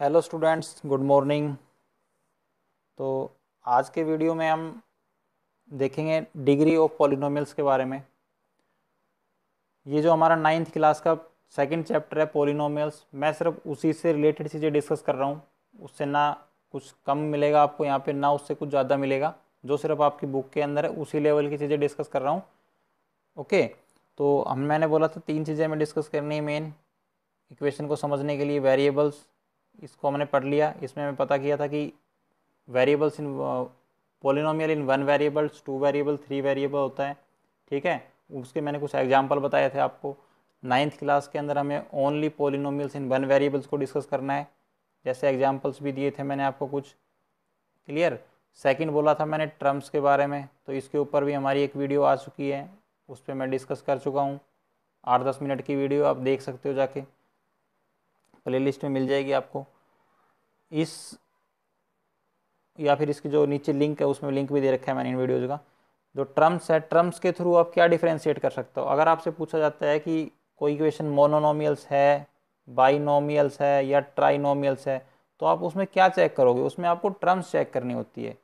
Hello students good morning तो आज के वीडियो में हम देखेंगे डिग्री ऑफ पॉलिनोमियल्स के बारे में ये जो हमारा नाइन्थ क्लास का सेकंड चैप्टर है पॉलिनोमियल्स मैं सिर्फ उसी से रिलेटेड चीज़ें डिस्कस कर रहा हूँ उससे ना कुछ कम मिलेगा आपको यहाँ पे ना उससे कुछ ज़्यादा मिलेगा जो सिर्फ आपकी बुक के अंदर है उसी लेवल की चीज़ें डिस्कस कर रहा हूँ ओके तो हम मैंने बोला था तीन चीज़ें हमें डिस्कस करनी है मेन इक्वेशन को समझने के लिए वेरिएबल्स इसको हमने पढ़ लिया इसमें हमें पता किया था कि variables in polynomial in one variables two variable three variable होता है ठीक है उसके मैंने कुछ एग्जाम्पल बताए थे आपको नाइन्थ क्लास के अंदर हमें only polynomials in one variables को डिस्कस करना है जैसे एग्जाम्पल्स भी दिए थे मैंने आपको कुछ क्लियर सेकेंड बोला था मैंने टर्म्स के बारे में तो इसके ऊपर भी हमारी एक वीडियो आ चुकी है उस पर मैं डिस्कस कर चुका हूँ आठ दस मिनट की वीडियो आप देख सकते हो जाके प्लेलिस्ट में मिल जाएगी आपको इस या फिर इसकी जो नीचे लिंक है उसमें लिंक भी दे रखा है मैंने इन वीडियोज़ का जो ट्रम्स है ट्रम्स के थ्रू आप क्या डिफ्रेंशिएट कर सकते हो अगर आपसे पूछा जाता है कि कोई क्वेश्चन मोनोनोमियल्स है बाइनोमियल्स है या ट्राइनोमियल्स है तो आप उसमें क्या चेक करोगे उसमें आपको ट्रम्स चेक करनी होती है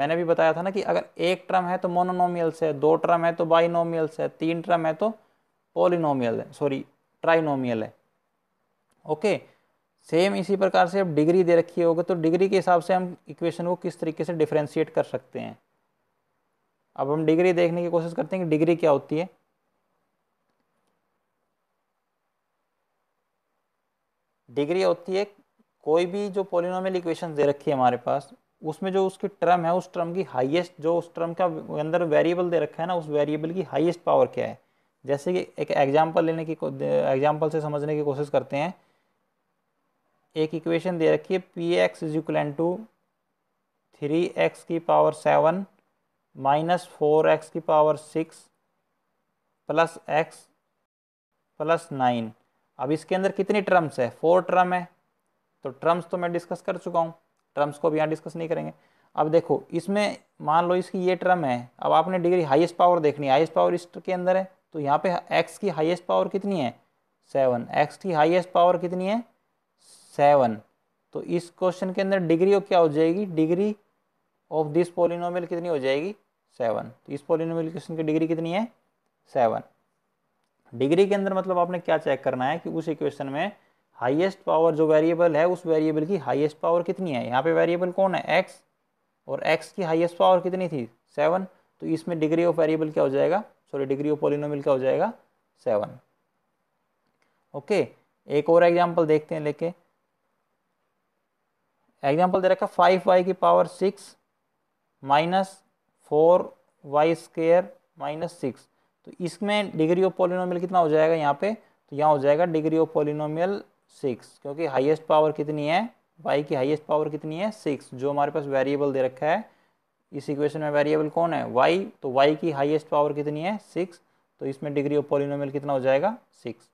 मैंने भी बताया था ना कि अगर एक ट्रम है तो मोनोनोमियल्स है दो ट्रम है तो बाइनोमियल्स है तीन ट्रम है तो पोलिनोमियल है सॉरी ट्राइनोमियल है ओके सेम इसी प्रकार से अब डिग्री दे रखी होगी तो डिग्री के हिसाब से हम इक्वेशन को किस तरीके से डिफ्रेंशिएट कर सकते हैं अब हम डिग्री देखने की कोशिश करते हैं कि डिग्री क्या होती है डिग्री होती है कोई भी जो पोलिनोमियल इक्वेशन दे रखी है हमारे पास उसमें जो उसकी टर्म है उस टर्म की हाईएस्ट जो उस टर्म का अंदर वेरिएबल दे रखा है ना उस वेरिएबल की हाईएस्ट पावर क्या है जैसे कि एक एग्जाम्पल लेने की एग्जाम्पल से समझने की कोशिश करते हैं एक इक्वेशन दे रखी है P X is equal to three X की power seven minus four X की power six plus X plus nine अब इसके अंदर कितनी ट्रम्स है फोर ट्रम है तो ट्रम्स तो मैं डिस्कस कर चुका हूँ ट्रम्स को भी यहाँ डिस्कस नहीं करेंगे अब देखो इसमें मान लो इसकी ये ट्रम है अब आपने डिग्री हाईएस्ट पावर देखनी है हाईएस्ट पावर इसके अंदर है तो यहाँ पे एक्स की हाईएस्ट पावर कितनी है सेवन एक्स की हाईएस्ट पावर कितनी है सेवन तो इस क्वेश्चन के अंदर डिग्री ऑफ क्या हो जाएगी डिग्री ऑफ दिस पोलिनोमल कितनी हो जाएगी सेवन तो इस पोलिनोमल क्वेश्चन की डिग्री कितनी है सेवन डिग्री के अंदर मतलब आपने क्या चेक करना है कि उस इक्वेशन में हाईएस्ट पावर जो वेरिएबल है उस वेरिएबल की हाईएस्ट पावर कितनी है यहाँ पे वेरिएबल कौन है एक्स और एक्स की हाईएस्ट पावर कितनी थी सेवन तो इसमें डिग्री ऑफ वेरिएबल क्या हो जाएगा सॉरी डिग्री ऑफ पोलिनोमल क्या हो जाएगा सेवन ओके एक और एग्जाम्पल देखते हैं लेके एग्जाम्पल दे रखा फाइव वाई की power six minus four Y square minus six तो इसमें डिग्री ऑफ पोलिनोमियल कितना हो जाएगा यहाँ पे तो यहाँ हो जाएगा डिग्री ऑफ पोलिनोमियल सिक्स क्योंकि हाईएस्ट पावर कितनी है वाई की हाईएस्ट पावर कितनी है सिक्स जो हमारे पास वेरिएबल दे रखा है इस इक्वेशन में वेरिएबल कौन है वाई तो वाई की हाईएस्ट पावर कितनी है सिक्स तो इसमें डिग्री ऑफ पोलिनोमियल कितना हो जाएगा सिक्स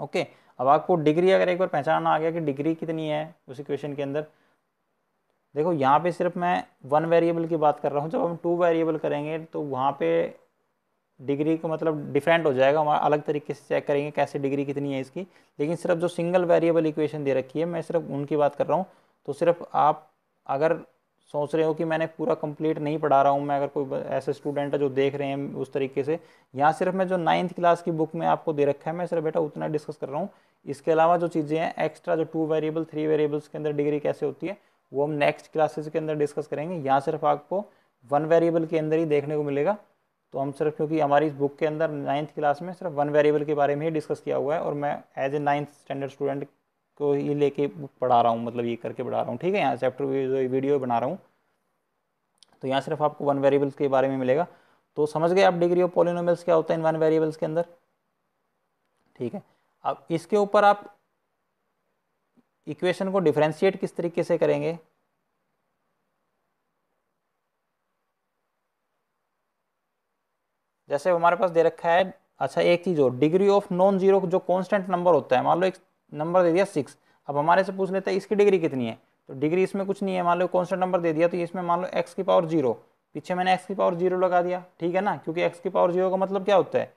ओके okay. अब आपको डिग्री अगर एक बार पहचान आ गया कि डिग्री कितनी है उस इक्वेशन के अंदर देखो यहाँ पे सिर्फ मैं वन वेरिएबल की बात कर रहा हूँ जब हम टू वेरिएबल करेंगे तो वहाँ पे डिग्री का मतलब डिफरेंट हो जाएगा हम अलग तरीके से चेक करेंगे कैसे डिग्री कितनी है इसकी लेकिन सिर्फ जो सिंगल वेरिएबल इक्वेशन दे रखी है मैं सिर्फ उनकी बात कर रहा हूँ तो सिर्फ आप अगर सोच रहे हो कि मैंने पूरा कंप्लीट नहीं पढ़ा रहा हूँ मैं अगर कोई ऐसे स्टूडेंट है जो देख रहे हैं उस तरीके से यहाँ सिर्फ मैं जो नाइन्थ क्लास की बुक में आपको दे रखा है मैं सिर्फ बेटा उतना डिस्कस कर रहा हूँ इसके अलावा जो चीज़ें हैं एक्स्ट्रा जो टू वेरिएबल थ्री वेरिएबल्स के अंदर डिग्री कैसे होती है वो हम नेक्स्ट क्लासेज के अंदर डिस्कस करेंगे यहाँ सिर्फ आपको वन वेरिएबल के अंदर ही देखने को मिलेगा तो हम सिर्फ क्योंकि हमारी इस बुक के अंदर नाइन्थ क्लास में सिर्फ वन वेरिएबल के बारे में ही डिस्कस किया हुआ है और मैं as a ninth standard student को ये लेके पढ़ा रहा हूँ मतलब ये करके पढ़ा रहा हूँ ठीक है यहाँ चैप्टर वीडियो बना रहा हूँ तो यहाँ सिर्फ आपको वन वेरिएबल्स के बारे में मिलेगा तो समझ गए आप डिग्री ऑफ पोलिनोमल्स क्या होता है इन वन वेरिएबल्स के अंदर ठीक है अब इसके ऊपर आप इक्वेशन को डिफ्रेंशिएट किस तरीके से करेंगे जैसे हमारे पास दे रखा है अच्छा एक चीज़ और डिग्री ऑफ नॉन जीरो जो कांस्टेंट नंबर होता है मान लो एक नंबर दे दिया सिक्स अब हमारे से पूछ लेते हैं इसकी डिग्री कितनी है तो डिग्री इसमें कुछ नहीं है मान लो कौन नंबर दे दिया तो इसमें मान लो एक्स की पावर जीरो पीछे मैंने एक्स की पावर जीरो लगा दिया ठीक है ना क्योंकि एक्स की पावर जीरो का मतलब क्या होता है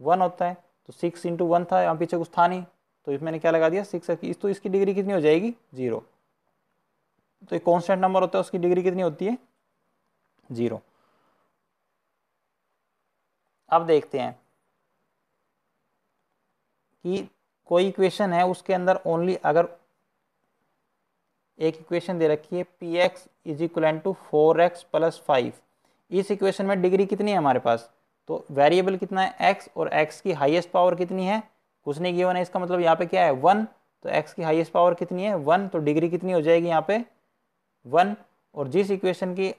वन होता है तो सिक्स इंटू वन था यहाँ पीछे कुछ था नहीं तो इसमें मैंने क्या लगा दिया सिक्स इस तो इसकी डिग्री कितनी हो जाएगी जीरो तो एक कॉन्स्टेंट नंबर होता है उसकी डिग्री कितनी होती है जीरो अब देखते हैं कि कोई इक्वेशन है उसके अंदर ओनली अगर एक इक्वेशन दे रखी है P X is equal to four X plus five इस इक्वेशन में डिग्री कितनी है हमारे पास तो वेरिएबल कितना है एक्स और एक्स की हाईएस्ट पावर कितनी है कुछ नहीं गिवन है इसका मतलब यहाँ पे क्या है वन तो एक्स की हाईएस्ट पावर कितनी है वन तो डिग्री कितनी हो जाएगी यहाँ पे वन और जिस इक्वेशन की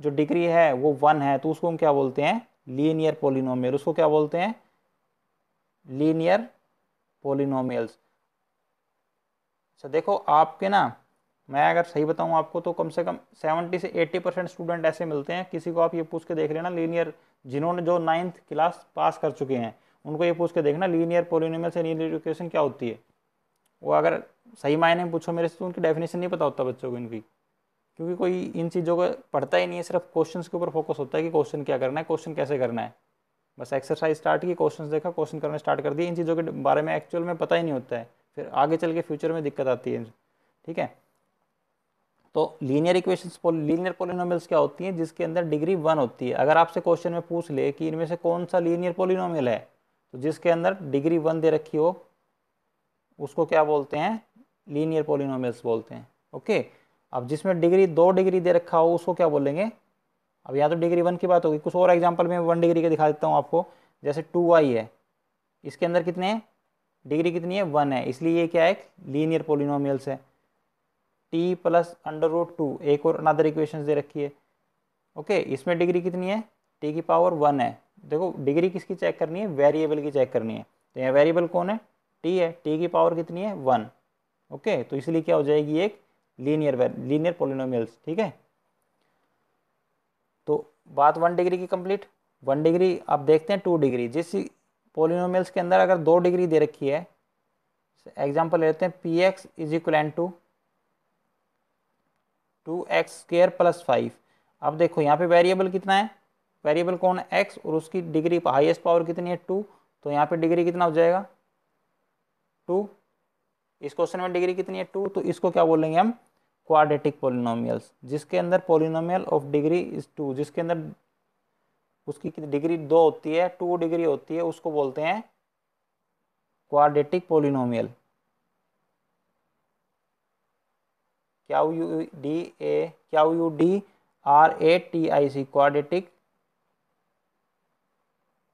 जो डिग्री है वो वन है तो उसको हम क्या बोलते हैं लीनियर पोलिनोमियल उसको क्या बोलते हैं लीनियर पोलिनोमियल्स अच्छा देखो आपके ना मैं अगर सही बताऊं आपको तो कम से कम 70 से 80 परसेंट स्टूडेंट ऐसे मिलते हैं किसी को आप ये पूछ के देख लेना लीनियर जिन्होंने जो नाइन्थ क्लास पास कर चुके हैं उनको ये पूछ के देखना लीनियर पोलिनोमियल से लीनियर इक्वेशन क्या होती है वो अगर सही मायने में पूछो मेरे से तो उनकी डेफिनेशन नहीं पता होता बच्चों को इनकी क्योंकि कोई इन चीज़ों को पढ़ता ही नहीं है सिर्फ क्वेश्चन के ऊपर फोकस होता है कि क्वेश्चन क्या करना है क्वेश्चन कैसे करना है बस एक्सरसाइज स्टार्ट की क्वेश्चन देखा क्वेश्चन करना स्टार्ट कर दिए इन चीज़ों के बारे में एक्चुअल में पता ही नहीं होता है फिर आगे चल के फ्यूचर में दिक्कत आती है ठीक है तो लीनियर इक्वेशन लीनियर पोलिनोमल्स क्या होती हैं जिसके अंदर डिग्री वन होती है अगर आपसे क्वेश्चन में पूछ ले कि इनमें से कौन सा लीनियर पोलिनोमल है तो जिसके अंदर डिग्री वन दे रखी हो उसको क्या बोलते हैं लीनियर पोलिनोमल्स बोलते हैं ओके अब जिसमें डिग्री दो डिग्री दे रखा हो उसको क्या बोलेंगे अब या तो डिग्री वन की बात होगी कुछ और एग्जाम्पल में वन डिग्री के दिखा देता हूँ आपको जैसे टू वाई है इसके अंदर कितने हैं डिग्री कितनी है वन है इसलिए ये क्या है लीनियर पोलिनोमियल्स है T plus under root two एक और अनदर इक्वेशन दे रखी है ओके इसमें डिग्री कितनी है टी की पावर वन है देखो डिग्री किसकी चेक करनी है वेरिएबल की चेक करनी है तो यहाँ वेरिएबल कौन है टी है टी की पावर कितनी है वन ओके तो इसलिए क्या हो जाएगी एक लीनियर लीनियर पोलिनोमियल्स ठीक है बात वन डिग्री की कंप्लीट वन डिग्री आप देखते हैं टू डिग्री जिस पोलिनोमियल्स के अंदर अगर दो डिग्री दे रखी है एग्जाम्पल लेते हैं पी एक्स इज इक्वल एन to two X square plus five अब देखो यहाँ पे वेरिएबल कितना है वेरिएबल कौन है एक्स और उसकी डिग्री हाईएस्ट पावर कितनी है टू तो यहाँ पे डिग्री कितना हो जाएगा टू इस क्वेश्चन में डिग्री कितनी है टू तो इसको क्या बोलेंगे हम क्वाडेटिक पोलिनोमियल्स जिसके अंदर polynomial of degree is two जिसके अंदर उसकी डिग्री दो होती है टू डिग्री होती है उसको बोलते हैं quadratic polynomial Q U D A Q U D R A T I C quadratic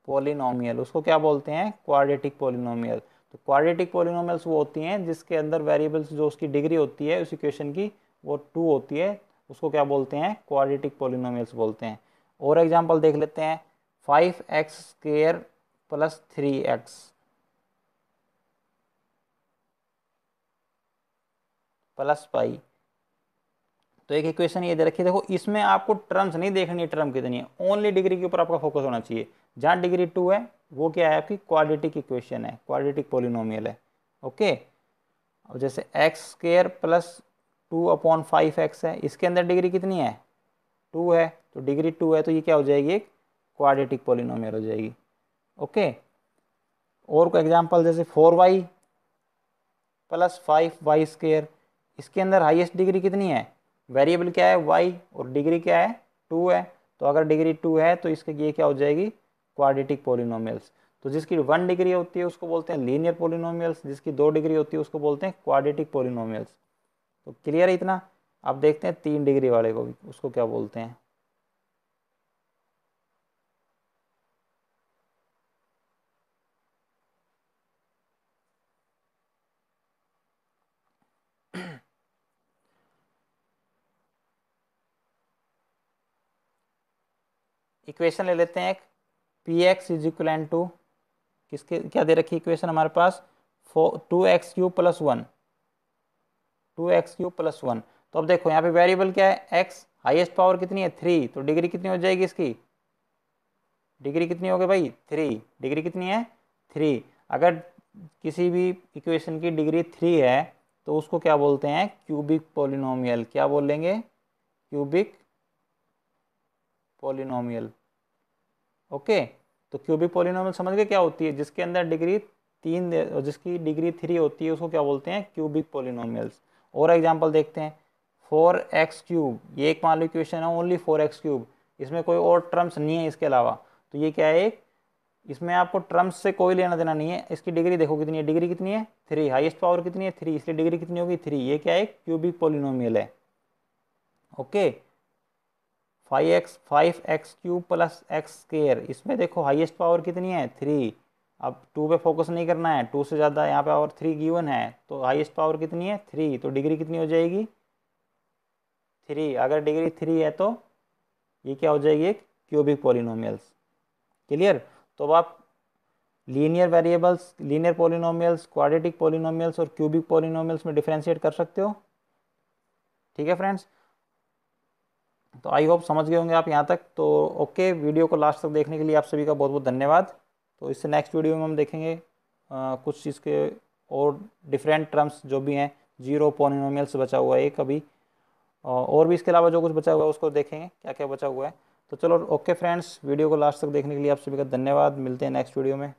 polynomial उसको क्या बोलते हैं क्वाडेटिक पोलिनोमियल तो क्वाडेटिक पोलिनोमियल्स वो होती हैं जिसके अंदर वेरिएबल्स जो उसकी डिग्री होती है उस इक्वेशन की वो टू होती है उसको क्या बोलते हैं क्वाड्रेटिक पोलिनोमियल्स बोलते हैं और एग्जाम्पल देख लेते हैं five X square plus three X plus pi तो एक इक्वेशन ये दे रखी है देखो इसमें आपको टर्म्स नहीं देखनी टर्म कितनी है ओनली डिग्री के ऊपर आपका फोकस होना चाहिए जहाँ डिग्री टू है वो क्या है आपकी क्वाड्रेटिक इक्वेशन है क्वाड्रेटिक पोलिनोमियल है ओके अब जैसे X square plus two upon five X है इसके अंदर डिग्री कितनी है टू है तो डिग्री टू है तो ये क्या हो जाएगी एक क्वाड्रेटिक पोलिनोमियल हो जाएगी ओके और कोई एग्जांपल जैसे four Y plus five Y square इसके अंदर हाईएस्ट डिग्री कितनी है वेरिएबल क्या है वाई और डिग्री क्या है टू है तो अगर डिग्री टू है तो इसके ये क्या हो जाएगी क्वाड्रेटिक पोलिनोमियल्स तो जिसकी वन डिग्री होती है उसको बोलते हैं लीनियर पोलिनोमियल्स जिसकी दो डिग्री होती है उसको बोलते हैं क्वाड्रेटिक पोलिनोमियल्स तो क्लियर है इतना आप देखते हैं तीन डिग्री वाले को भी उसको क्या बोलते हैं इक्वेशन ले लेते हैं एक P X is equal to किसके क्या दे रखी इक्वेशन हमारे पास four two X cube plus one two X cube plus one तो अब देखो यहाँ पे वेरिएबल क्या है एक्स हाईएस्ट पावर कितनी है थ्री तो डिग्री कितनी हो जाएगी इसकी डिग्री कितनी होगी भाई थ्री डिग्री कितनी है थ्री अगर किसी भी इक्वेशन की डिग्री थ्री है तो उसको क्या बोलते हैं क्यूबिक पोलिनोमियल क्या बोल लेंगे क्यूबिक पोलिनोमियल ओके तो क्यूबिक पोलिनोमियल समझ गए क्या होती है जिसके अंदर डिग्री तीन जिसकी डिग्री थ्री होती है उसको क्या बोलते हैं क्यूबिक पोलिनोमियल्स और एग्जाम्पल देखते हैं फोर एक्स क्यूब ये एक मान लो इक्वेशन है ओनली फोर एक्स क्यूब इसमें कोई और टर्म्स नहीं है इसके अलावा तो ये क्या है एक इसमें आपको टर्म्स से कोई लेना देना नहीं है इसकी डिग्री देखो कितनी है डिग्री कितनी है थ्री हाइस्ट पावर कितनी है थ्री इसलिए डिग्री कितनी होगी थ्री ये क्या है क्यूबिक पोलिनोमियल है okay five X five X cube plus X square इसमें देखो हाइएस्ट पावर कितनी है थ्री अब टू पे फोकस नहीं करना है टू से ज़्यादा यहाँ पे और थ्री गिवन है तो हाईएस्ट पावर कितनी है थ्री तो डिग्री कितनी हो जाएगी थ्री अगर डिग्री थ्री है तो ये क्या हो जाएगी एक क्यूबिक पोलिनोमियल्स क्लियर तो अब आप linear variables linear polynomials quadratic polynomials और क्यूबिक पोलिनोमियल्स में डिफ्रेंशिएट कर सकते हो ठीक है फ्रेंड्स तो आई होप समझ गए होंगे आप यहाँ तक तो ओके वीडियो को लास्ट तक देखने के लिए आप सभी का बहुत बहुत धन्यवाद तो इससे नेक्स्ट वीडियो में हम देखेंगे आ, कुछ चीज़ के और डिफरेंट टर्म्स जो भी हैं जीरो पोनिनोमियल से बचा हुआ है एक अभी और भी इसके अलावा जो कुछ बचा हुआ है उसको देखेंगे क्या क्या बचा हुआ है तो चलो ओके फ्रेंड्स वीडियो को लास्ट तक देखने के लिए आप सभी का धन्यवाद मिलते हैं नेक्स्ट वीडियो में